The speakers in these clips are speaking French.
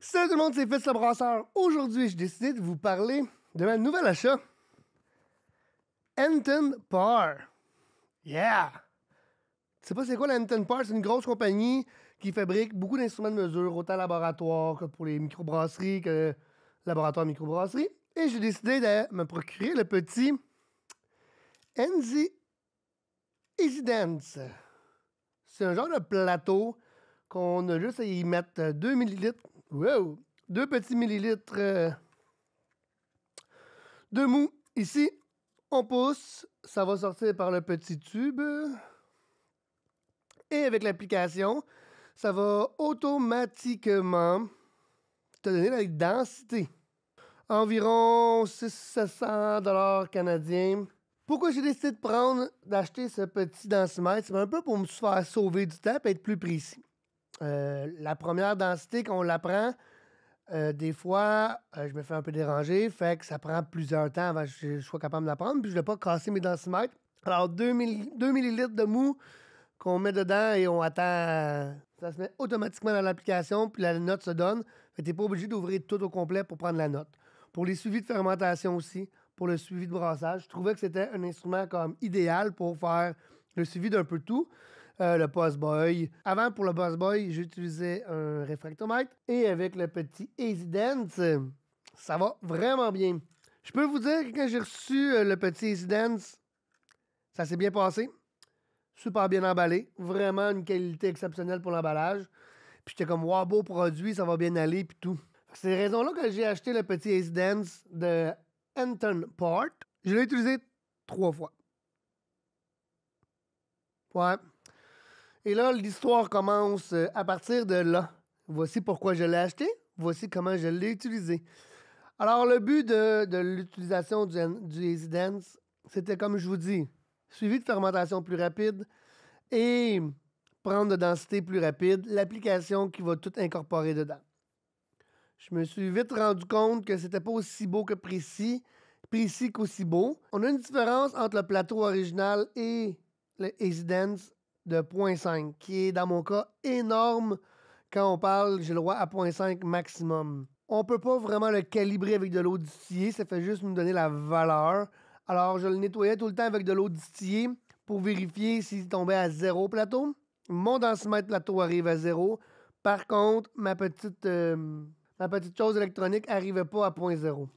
Salut tout le monde, c'est Fitz le Brasseur. Aujourd'hui, j'ai décidé de vous parler de ma nouvel achat. Anton Power. Yeah! Tu sais pas c'est quoi l'Anton Power? C'est une grosse compagnie qui fabrique beaucoup d'instruments de mesure, autant laboratoire que pour les microbrasseries que laboratoire microbrasserie. Et j'ai décidé de me procurer le petit Enzy Easy Dance. C'est un genre de plateau qu'on a juste à y mettre 2 millilitres Wow! Deux petits millilitres euh, de mou. Ici, on pousse. Ça va sortir par le petit tube. Et avec l'application, ça va automatiquement te donner la densité. Environ 600 dollars canadiens. Pourquoi j'ai décidé de prendre, d'acheter ce petit densimètre? C'est un peu pour me faire sauver du temps et être plus précis. Euh, la première densité qu'on la prend, euh, des fois, euh, je me fais un peu déranger, fait que ça prend plusieurs temps avant que je, sois capable de la puis je ne vais pas casser mes densimètres. Alors, 2, ml de mou qu'on met dedans et on attend. Ça se met automatiquement dans l'application, puis la note se donne. tu n'es pas obligé d'ouvrir tout au complet pour prendre la note. Pour les suivis de fermentation aussi, pour le suivi de brassage, je trouvais que c'était un instrument comme idéal pour faire le suivi d'un peu tout. Euh, le Boss Boy. Avant, pour le Boss Boy, j'utilisais un réfractomètre. Et avec le petit Easy Dance, ça va vraiment bien. Je peux vous dire que quand j'ai reçu euh, le petit Easy Dance, ça s'est bien passé. Super bien emballé. Vraiment une qualité exceptionnelle pour l'emballage. Puis j'étais comme, wow, beau produit, ça va bien aller, puis tout. C'est raison-là que j'ai acheté le petit Easy Dance de Anton Port. Je l'ai utilisé trois fois. Ouais. Et là, l'histoire commence euh, à partir de là. Voici pourquoi je l'ai acheté, voici comment je l'ai utilisé. Alors, le but de, l'utilisation du, du c'était comme je vous dis, suivi de fermentation plus rapide et prendre de densité plus rapide, l'application qui va tout incorporer dedans. Je me suis vite rendu compte que c'était pas aussi beau que précis, précis qu'aussi beau. On a une différence entre le plateau original et le Easy de 0.5, qui est dans mon cas énorme quand on parle, j'ai le droit à 0.5 maximum. On peut pas vraiment le calibrer avec de l'eau distillée, ça fait juste nous donner la valeur. Alors, je le nettoyais tout le temps avec de l'eau distillée pour vérifier s'il tombait à zéro plateau. Mon densimètre plateau arrive à zéro. Par contre, ma petite, euh, ma petite chose électronique n'arrivait pas à 0.0.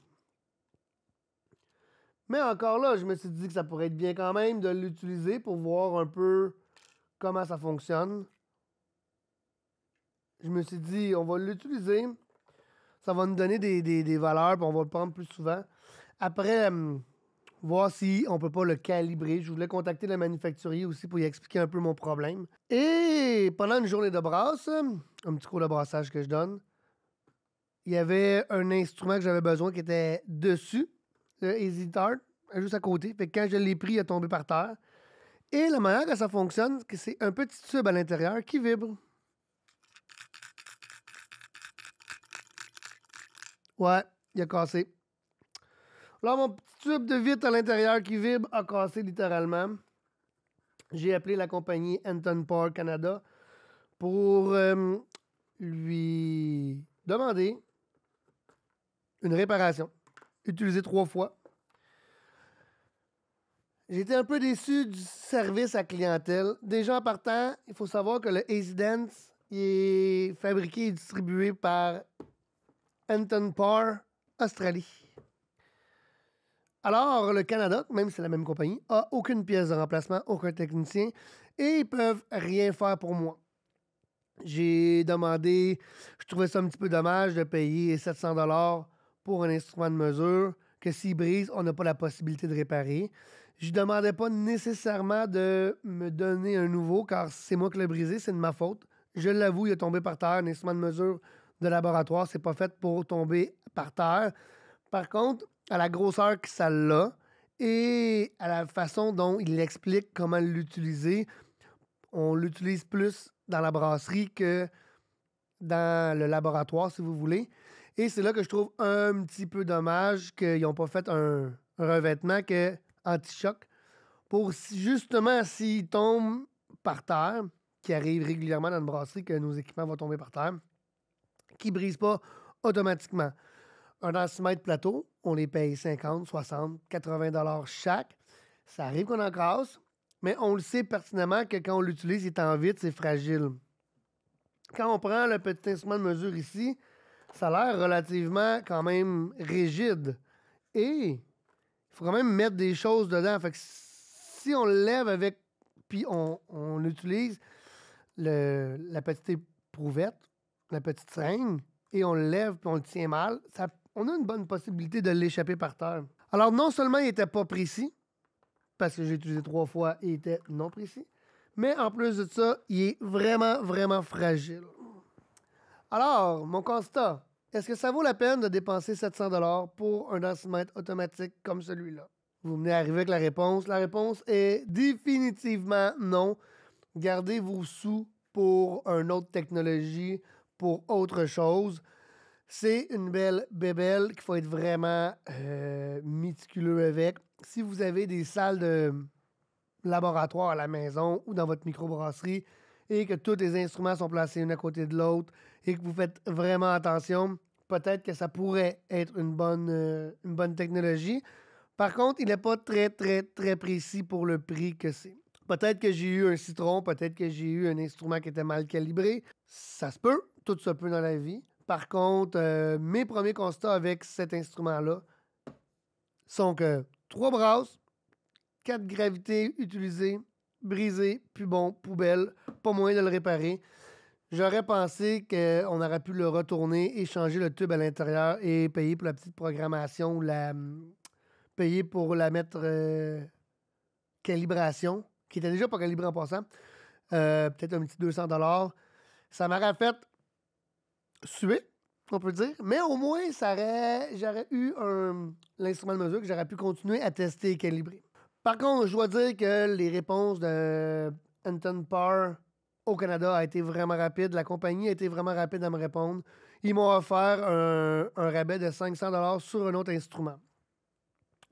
Mais encore là, je me suis dit que ça pourrait être bien quand même de l'utiliser pour voir un peu comment ça fonctionne. Je me suis dit, on va l'utiliser. Ça va nous donner des, valeurs, puis on va le prendre plus souvent. Après, euh, voir si on peut pas le calibrer. Je voulais contacter le manufacturier aussi pour y expliquer un peu mon problème. Et pendant une journée de brasse, un petit coup de brassage que je donne, il y avait un instrument que j'avais besoin qui était dessus, le EasyTart, juste à côté. Fait quand je l'ai pris, il est tombé par terre. Et la manière que ça fonctionne, c'est un petit tube à l'intérieur qui vibre. Ouais, il a cassé. Là, mon petit tube de vitre à l'intérieur qui vibre a cassé littéralement. J'ai appelé la compagnie Anton Power Canada pour euh, lui demander une réparation. Utilisé trois fois. J'étais un peu déçu du service à clientèle. Déjà en partant, il faut savoir que le Easy Dance est fabriqué et distribué par Anton Parr, Australie. Alors, le Canada, même si c'est la même compagnie, a aucune pièce de remplacement, aucun technicien, et ils peuvent rien faire pour moi. J'ai demandé, je trouvais ça un petit peu dommage de payer 700 dollars pour un instrument de mesure que s'il brise, on n'a pas la possibilité de réparer. Je ne demandais pas nécessairement de me donner un nouveau, car c'est moi qui l'ai brisé, c'est de ma faute. Je l'avoue, il est tombé par terre. Un instrument de mesure de laboratoire, c'est pas fait pour tomber par terre. Par contre, à la grosseur que ça l'a et à la façon dont il explique comment l'utiliser, on l'utilise plus dans la brasserie que dans le laboratoire, si vous voulez. Et c'est là que je trouve un petit peu dommage qu'ils n'ont pas fait un revêtement que anti-choc pour justement s'ils tombe par terre, qui arrive régulièrement dans une brasserie que nos équipements vont tomber par terre, qui ne brisent pas automatiquement. Un densimètre plateau, on les paye 50, 60, 80 dollars chaque. Ça arrive qu'on en casse, mais on le sait pertinemment que quand on l'utilise, il est en vide, c'est fragile. Quand on prend le petit instrument de mesure ici, ça a l'air relativement quand même rigide. Et il faut quand même mettre des choses dedans. Fait que si on lève avec, puis on, utilise le, la petite éprouvette, la petite seringue, et on lève, puis on le tient mal, on a une bonne possibilité de l'échapper par terre. Alors, non seulement il n'était pas précis, parce que j'ai utilisé trois fois, il était non précis, mais en plus de ça, il est vraiment, vraiment fragile. Alors, mon constat, est-ce que ça vaut la peine de dépenser 700 dollars pour un densimètre automatique comme celui-là? Vous venez arriver avec la réponse. La réponse est définitivement non. Gardez vos sous pour une autre technologie, pour autre chose. C'est une belle bébelle qu'il faut être vraiment euh, méticuleux avec. Si vous avez des salles de laboratoire à la maison ou dans votre microbrasserie et que tous les instruments sont placés l'un à côté de l'autre, et que vous faites vraiment attention, peut-être que ça pourrait être une bonne, euh, technologie. Par contre, il n'est pas très, très, très précis pour le prix que c'est. Peut-être que j'ai eu un citron, peut-être que j'ai eu un instrument qui était mal calibré. Ça se peut, tout se peut dans la vie. Par contre, euh, mes premiers constats avec cet instrument-là sont que trois brasses, quatre gravités utilisées, brisées, puis bon, poubelle, pas moyen de le réparer. J'aurais pensé qu'on aurait pu le retourner et changer le tube à l'intérieur et payer pour la petite programmation, la hum, payer pour la mettre euh, calibration, qui était déjà pas calibrée en passant. Euh, peut-être un petit 200 Ça m'aurait fait suer, on peut dire. Mais au moins, ça j'aurais eu l'instrument de mesure que j'aurais pu continuer à tester et calibrer. Par contre, je dois dire que les réponses de Anton Parr au Canada a été vraiment rapide. La compagnie a été vraiment rapide à me répondre. Ils m'ont offert un, rabais de 500 sur un autre instrument.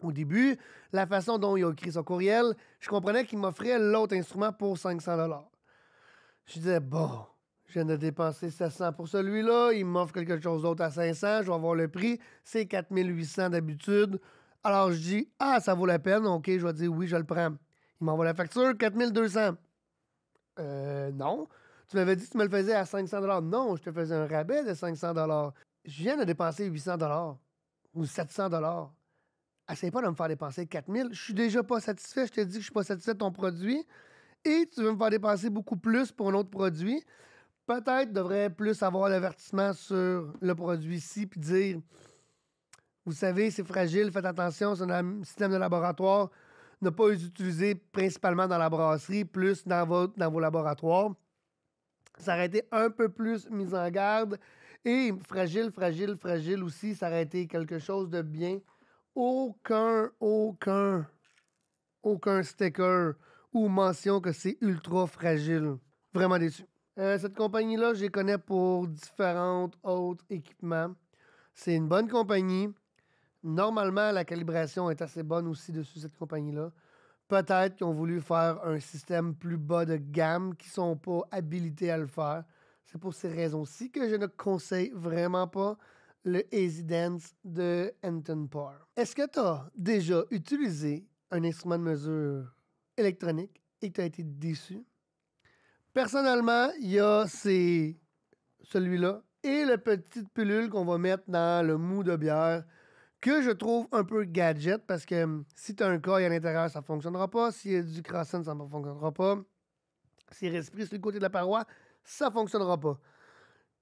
Au début, la façon dont il a écrit son courriel, je comprenais qu'il m'offrait l'autre instrument pour 500 Je disais, bon, je viens de dépenser 700 pour celui-là, il m'offre quelque chose d'autre à 500, je vais voir le prix, c'est 4800 d'habitude. Alors je dis, ah, ça vaut la peine, ok, je vais dire oui, je le prends. Il m'envoie la facture, 4200. Euh, non. Tu m'avais dit que tu me le faisais à 500 Non, je te faisais un rabais de 500 Je viens de dépenser 800 ou 700 Essaye pas de me faire dépenser 4000 Je suis déjà pas satisfait. Je te dis que je suis pas satisfait de ton produit. Et tu veux me faire dépenser beaucoup plus pour un autre produit. Peut-être devrais plus avoir l'avertissement sur le produit-ci puis dire Vous savez, c'est fragile, faites attention, c'est un système de laboratoire ne pas les utiliser principalement dans la brasserie, plus dans, dans vos laboratoires. Ça aurait été un peu plus mis en garde. Et fragile, fragile, fragile aussi, ça aurait été quelque chose de bien. Aucun, aucun, aucun sticker ou mention que c'est ultra fragile. Vraiment déçu. Euh, cette compagnie-là, je les connais pour différents autres équipements. C'est une bonne compagnie. Normalement, la calibration est assez bonne aussi dessus cette compagnie-là. Peut-être qu'ils ont voulu faire un système plus bas de gamme qui ne sont pas habilités à le faire. C'est pour ces raisons-ci que je ne conseille vraiment pas le Easy Dance de Anton Parr. Est-ce que tu as déjà utilisé un instrument de mesure électronique et que tu as été déçu? Personnellement, il y a ces... celui-là et la petite pilule qu'on va mettre dans le mou de bière que je trouve un peu gadget parce que hum, si tu as un corps à l'intérieur, ça ne fonctionnera pas. S'il y a du crossing, ça ne fonctionnera pas. S'il respire sur le côté de la paroi, ça ne fonctionnera pas.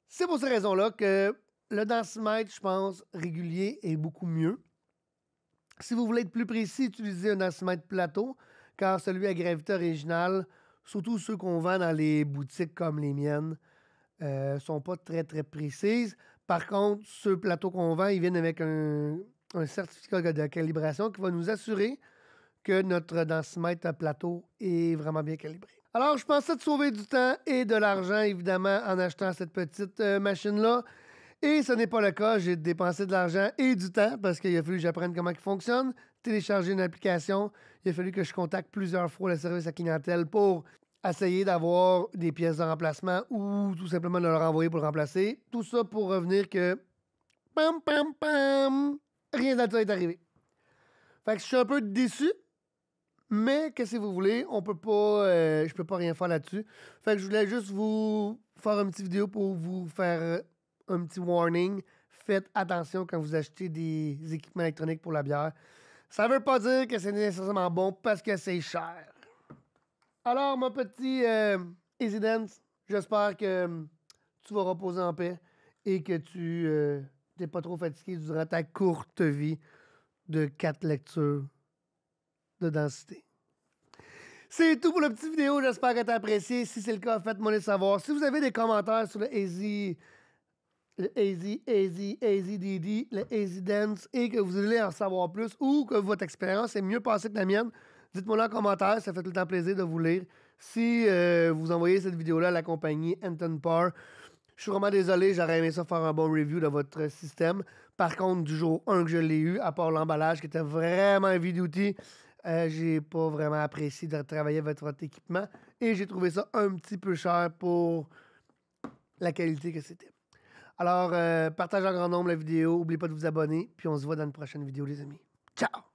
C'est pour ces raisons-là que le densimètre, je pense, régulier est beaucoup mieux. Si vous voulez être plus précis, utilisez un densimètre plateau, car celui à gravité originale, surtout ceux qu'on vend dans les boutiques comme les miennes, euh, sont pas très, très précises. Par contre, ce plateau qu'on vend, ils viennent avec un, certificat de calibration qui va nous assurer que notre densimètre plateau est vraiment bien calibré. Alors, je pensais de sauver du temps et de l'argent, évidemment, en achetant cette petite euh, machine-là. Et ce n'est pas le cas. J'ai dépensé de l'argent et du temps parce qu'il a fallu que j'apprenne comment il fonctionne, télécharger une application. Il a fallu que je contacte plusieurs fois le service à clientèle pour essayer d'avoir des pièces de remplacement ou tout simplement de leur envoyer pour le remplacer. Tout ça pour revenir que. Pam, pam, pam! Rien de est arrivé. Fait que je suis un peu déçu, mais que si vous voulez? On peut pas. Euh, je peux pas rien faire là-dessus. Fait que je voulais juste vous faire une petite vidéo pour vous faire euh, un petit warning. Faites attention quand vous achetez des équipements électroniques pour la bière. Ça ne veut pas dire que c'est nécessairement bon parce que c'est cher. Alors, mon petit euh, Easy Dance, j'espère que euh, tu vas reposer en paix et que tu n'es euh, pas trop fatigué durant ta courte vie de quatre lectures de densité. C'est tout pour la petite vidéo. J'espère que tu as apprécié. Si c'est le cas, faites-moi le savoir. Si vous avez des commentaires sur le Easy, le Easy, Easy, Easy DD, le Easy Dance et que vous voulez en savoir plus ou que votre expérience est mieux passée que la mienne, Dites-moi là en commentaire, ça fait tout le temps plaisir de vous lire. Si euh, vous envoyez cette vidéo-là à la compagnie Anton Parr, je suis vraiment désolé, j'aurais aimé ça faire un bon review de votre système. Par contre, du jour 1 que je l'ai eu, à part l'emballage qui était vraiment un vide outil, j'ai pas vraiment apprécié de travailler votre équipement et j'ai trouvé ça un petit peu cher pour la qualité que c'était. Alors, euh, partagez en grand nombre la vidéo, n'oubliez pas de vous abonner, puis on se voit dans une prochaine vidéo, les amis. Ciao!